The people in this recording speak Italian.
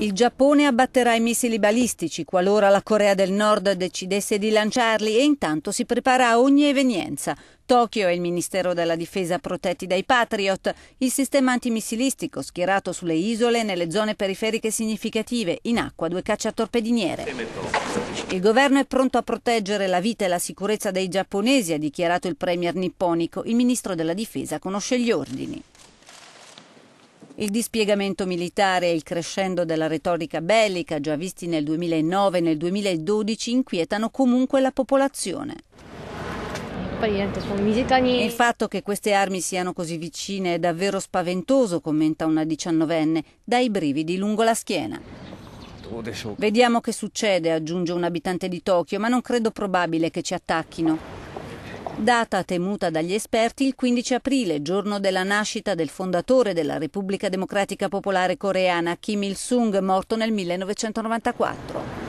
Il Giappone abbatterà i missili balistici qualora la Corea del Nord decidesse di lanciarli e intanto si prepara a ogni evenienza. Tokyo e il Ministero della Difesa protetti dai Patriot, il sistema antimissilistico schierato sulle isole e nelle zone periferiche significative, in acqua due cacciatorpediniere. Il governo è pronto a proteggere la vita e la sicurezza dei giapponesi, ha dichiarato il premier nipponico. Il ministro della Difesa conosce gli ordini. Il dispiegamento militare e il crescendo della retorica bellica, già visti nel 2009 e nel 2012, inquietano comunque la popolazione. Il fatto che queste armi siano così vicine è davvero spaventoso, commenta una diciannovenne, dai brividi lungo la schiena. Vediamo che succede, aggiunge un abitante di Tokyo, ma non credo probabile che ci attacchino. Data temuta dagli esperti il 15 aprile, giorno della nascita del fondatore della Repubblica Democratica Popolare Coreana Kim Il-sung, morto nel 1994.